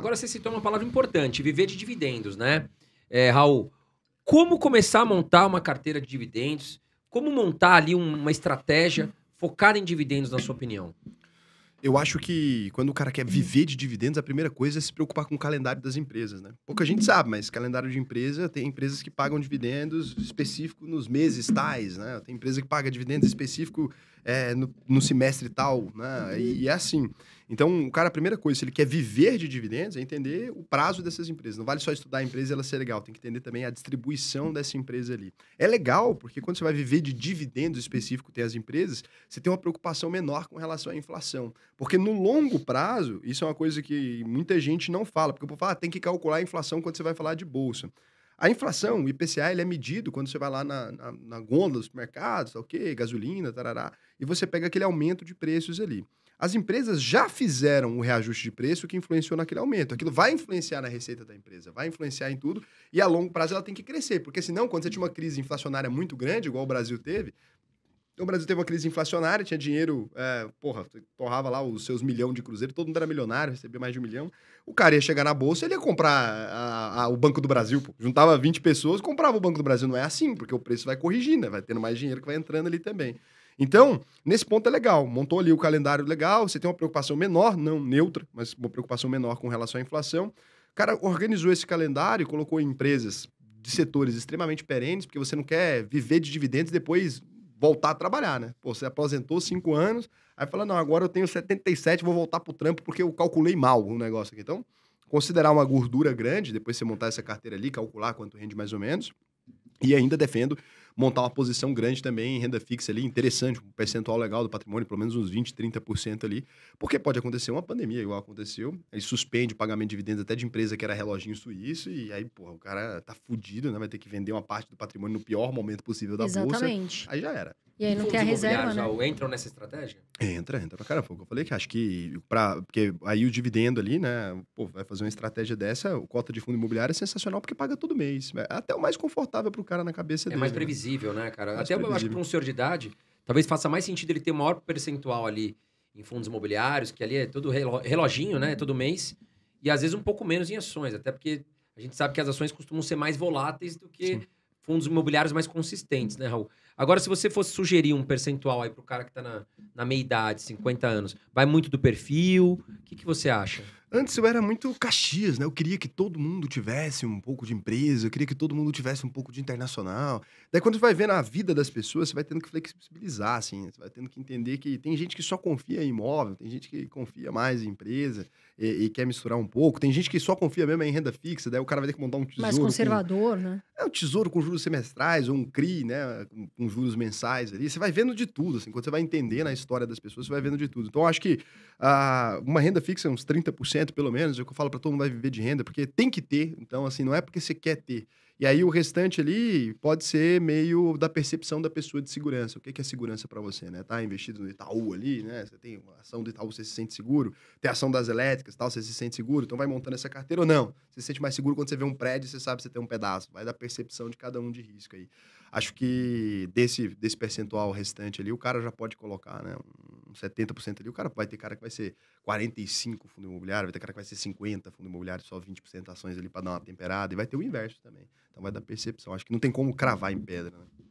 Agora você citou uma palavra importante, viver de dividendos, né? É, Raul, como começar a montar uma carteira de dividendos? Como montar ali uma estratégia focada em dividendos, na sua opinião? Eu acho que quando o cara quer viver de dividendos, a primeira coisa é se preocupar com o calendário das empresas, né? Pouca gente sabe, mas calendário de empresa tem empresas que pagam dividendos específico nos meses tais, né? Tem empresa que paga dividendos específico é, no, no, semestre tal, né? E, e é assim. Então, o cara, a primeira coisa, se ele quer viver de dividendos, é entender o prazo dessas empresas. Não vale só estudar a empresa e ela ser legal, tem que entender também a distribuição dessa empresa ali. É legal, porque quando você vai viver de dividendos específico tem as empresas, você tem uma preocupação menor com relação à inflação. Porque no longo prazo, isso é uma coisa que muita gente não fala, porque o povo fala, ah, tem que calcular a inflação quando você vai falar de bolsa. A inflação, o IPCA, ele é medido quando você vai lá na, na, na gôndola dos mercados, tá ok, gasolina, tarará, e você pega aquele aumento de preços ali as empresas já fizeram o reajuste de preço que influenciou naquele aumento. Aquilo vai influenciar na receita da empresa, vai influenciar em tudo, e a longo prazo ela tem que crescer, porque senão, quando você tinha uma crise inflacionária muito grande, igual o Brasil teve, então o Brasil teve uma crise inflacionária, tinha dinheiro, é, porra, torrava lá os seus milhões de cruzeiro, todo mundo era milionário, recebia mais de um milhão. O cara ia chegar na bolsa, ele ia comprar a, a, o Banco do Brasil, pô. Juntava 20 pessoas, comprava o Banco do Brasil. Não é assim, porque o preço vai corrigindo, né? vai tendo mais dinheiro que vai entrando ali também. Então, nesse ponto é legal. Montou ali o calendário legal, você tem uma preocupação menor, não neutra, mas uma preocupação menor com relação à inflação. O cara organizou esse calendário, colocou empresas de setores extremamente perenes, porque você não quer viver de dividendos e depois voltar a trabalhar, né? Pô, você aposentou cinco anos, aí fala, não, agora eu tenho 77, vou voltar pro trampo porque eu calculei mal o negócio aqui. Então, considerar uma gordura grande, depois você montar essa carteira ali, calcular quanto rende mais ou menos, e ainda defendo montar uma posição grande também em renda fixa ali, interessante, um percentual legal do patrimônio, pelo menos uns 20, 30% ali, porque pode acontecer uma pandemia igual aconteceu, aí suspende o pagamento de dividendos até de empresa que era reloginho suíço, e aí, porra, o cara tá fudido, né? Vai ter que vender uma parte do patrimônio no pior momento possível da Exatamente. bolsa. Aí já era. E aí não quer reserva, né? Entram nessa estratégia? Entra, entra pra caramba. Eu falei que acho que pra, porque aí o dividendo ali, né? Pô, vai fazer uma estratégia dessa, o cota de fundo imobiliário é sensacional porque paga todo mês. É até o mais confortável pro cara na cabeça é dele. É mais previsível. Né? previsível, né, cara? Mais Até previsível. eu acho que para um senhor de idade, talvez faça mais sentido ele ter maior percentual ali em fundos imobiliários, que ali é todo reloginho, né? Todo mês. E às vezes um pouco menos em ações, até porque a gente sabe que as ações costumam ser mais voláteis do que Sim. fundos imobiliários mais consistentes, né, Raul? Agora, se você fosse sugerir um percentual aí para o cara que está na, na meia idade, 50 anos, vai muito do perfil? O que, que você acha? Antes eu era muito Caxias, né? Eu queria que todo mundo tivesse um pouco de empresa, eu queria que todo mundo tivesse um pouco de internacional. Daí quando você vai vendo a vida das pessoas, você vai tendo que flexibilizar, assim. Né? Você vai tendo que entender que tem gente que só confia em imóvel, tem gente que confia mais em empresa e, e quer misturar um pouco. Tem gente que só confia mesmo em renda fixa, daí o cara vai ter que montar um tesouro. Mais conservador, com... né? É um tesouro com juros semestrais ou um CRI, né? Com, com juros mensais ali. Você vai vendo de tudo, assim. Quando você vai entendendo a história das pessoas, você vai vendo de tudo. Então eu acho que ah, uma renda fixa, é uns 30%, pelo menos, é o que eu falo para todo mundo vai viver de renda, porque tem que ter, então assim, não é porque você quer ter. E aí o restante ali pode ser meio da percepção da pessoa de segurança. O que é segurança para você, né? Tá investido no Itaú ali, né? Você tem uma ação do Itaú, você se sente seguro. Tem ação das elétricas, tal, você se sente seguro. Então vai montando essa carteira ou não? Você se sente mais seguro quando você vê um prédio, você sabe que você tem um pedaço. Vai da percepção de cada um de risco aí. Acho que desse desse percentual restante ali, o cara já pode colocar, né, um 70% ali, o cara vai ter cara que vai ser 45 fundo imobiliário, vai ter cara que vai ser 50 fundo imobiliário, só 20% ações ali para dar uma temperada, e vai ter o inverso também. Então vai dar percepção. Acho que não tem como cravar em pedra, né?